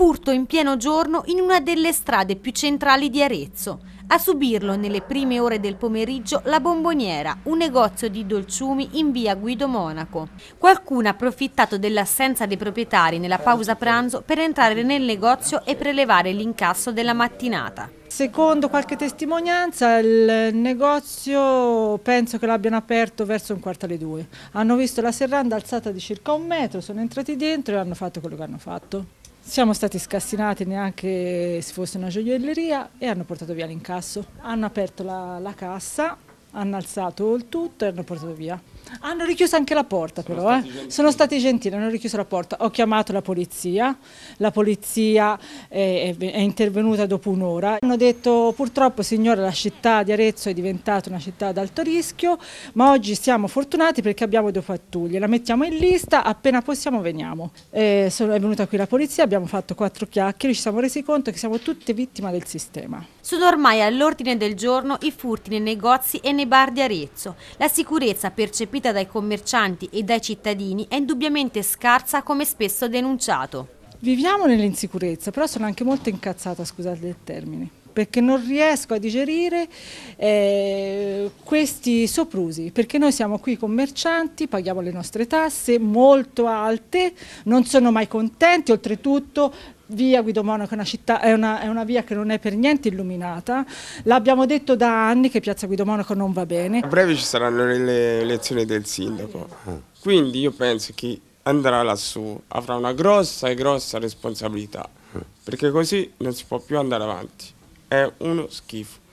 furto in pieno giorno in una delle strade più centrali di Arezzo. A subirlo nelle prime ore del pomeriggio la Bomboniera, un negozio di dolciumi in via Guido Monaco. Qualcuno ha approfittato dell'assenza dei proprietari nella pausa pranzo per entrare nel negozio e prelevare l'incasso della mattinata. Secondo qualche testimonianza il negozio penso che l'abbiano aperto verso un quarto alle due. Hanno visto la serranda alzata di circa un metro, sono entrati dentro e hanno fatto quello che hanno fatto. Siamo stati scassinati neanche se fosse una gioielleria e hanno portato via l'incasso. Hanno aperto la, la cassa, hanno alzato il tutto e hanno portato via. Hanno richiuso anche la porta sono però, eh. stati eh. sono stati gentili, hanno richiuso la porta. Ho chiamato la polizia, la polizia eh, è, è intervenuta dopo un'ora. Hanno detto purtroppo signora la città di Arezzo è diventata una città ad alto rischio, ma oggi siamo fortunati perché abbiamo due pattuglie, la mettiamo in lista, appena possiamo veniamo. E eh, sono, è venuta qui la polizia, abbiamo fatto quattro chiacchiere, ci siamo resi conto che siamo tutte vittime del sistema. Sono ormai all'ordine del giorno i furti nei negozi e nei bar di Arezzo. La sicurezza percepita percepita dai commercianti e dai cittadini è indubbiamente scarsa come spesso denunciato. Viviamo nell'insicurezza, però sono anche molto incazzata, scusate il termine, perché non riesco a digerire eh, questi soprusi, perché noi siamo qui commercianti, paghiamo le nostre tasse molto alte, non sono mai contenti, oltretutto via Guido Monaco è una, città, è, una, è una, via che non è per niente illuminata, l'abbiamo detto da anni che Piazza Guido Monaco non va bene. A breve ci saranno le elezioni del sindaco, quindi io penso che andrà lassù avrà una grossa e grossa responsabilità, perché così non si può più andare avanti, è uno schifo.